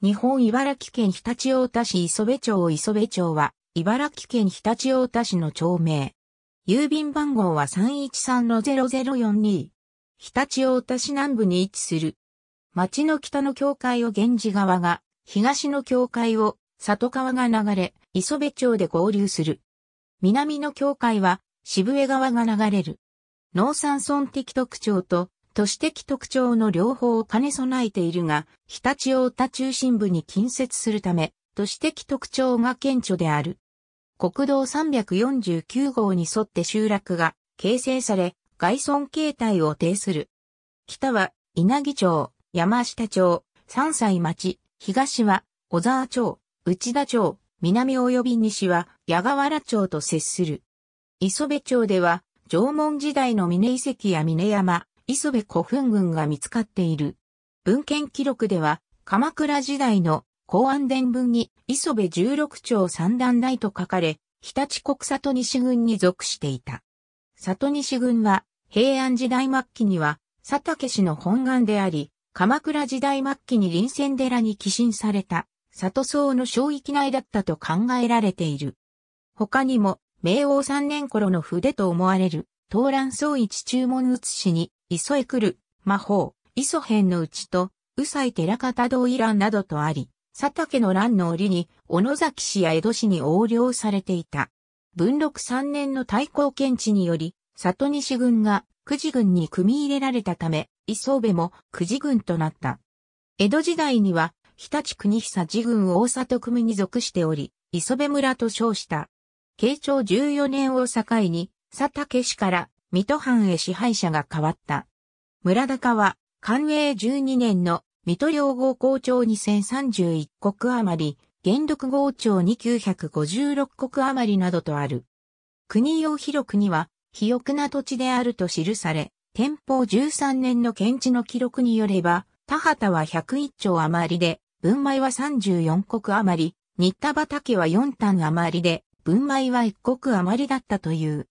日本茨城県常陸太田市磯部町磯部町は、茨城県常陸太田市の町名。郵便番号は313-0042。常陸太田市南部に位置する。町の北の境界を源氏川が、東の境界を里川が流れ、磯部町で合流する。南の境界は渋江川が流れる。農産村的特徴と都市的特徴の両方を兼ね備えているが、日立大田中心部に近接するため、都市的特徴が顕著である。国道349号に沿って集落が形成され、外村形態を呈する。北は稲城町、山下町、山菜町、東は小沢町、内田町、南及び西は矢河原町と接する。磯部町では、縄文時代の峰遺跡や峰山、磯部古墳群が見つかっている。文献記録では、鎌倉時代の公安伝文に磯部十六町三段台と書かれ、日立国里西群に属していた。里西群は平安時代末期には佐竹氏の本願であり、鎌倉時代末期に臨戦寺に寄進された里僧の小域内だったと考えられている。他にも、明王三年頃の筆と思われる、東蘭宗一注文写しに、磯へ来る、魔法、磯編のうちと、宇佐寺方道依覧などとあり、佐竹の乱の折に、小野崎氏や江戸市に横領されていた。文禄三年の大公検知により、里西軍が久時軍に組み入れられたため、磯部も久時軍となった。江戸時代には、日立国久寺軍大里組に属しており、磯部村と称した。慶長14年を境に、佐竹氏から水戸藩へ支配者が変わった。村高は、寛永12年の水戸両号校長2031国余り、元禄号長に956国余りなどとある。国用広くには、肥沃な土地であると記され、天保13年の検地の記録によれば、田畑は101丁余りで、文米は34国余り、新田畑は4単余りで、文米は1国余りだったという。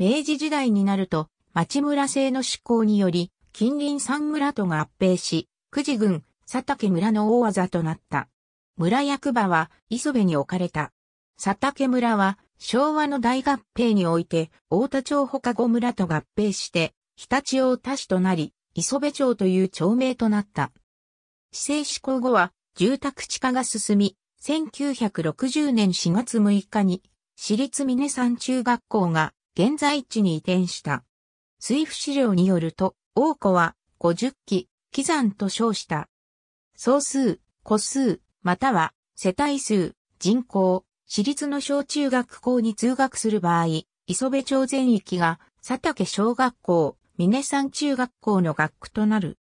明治時代になると、町村制の施行により、近隣三村と合併し、九時郡、佐竹村の大技となった。村役場は磯部に置かれた。佐竹村は昭和の大合併において、大田町ほか五村と合併して、日立大田市となり、磯部町という町名となった。市政施行後は、住宅地化が進み、1960年4月6日に、市立峰山中学校が現在地に移転した。水府資料によると、王子は50期、帰山と称した。総数、個数、または世帯数、人口、私立の小中学校に通学する場合、磯部町全域が佐竹小学校、峰山中学校の学区となる。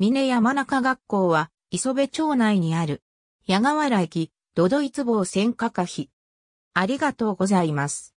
峰山中学校は磯部町内にある。矢川原駅、土土一坊線下下碑。ありがとうございます。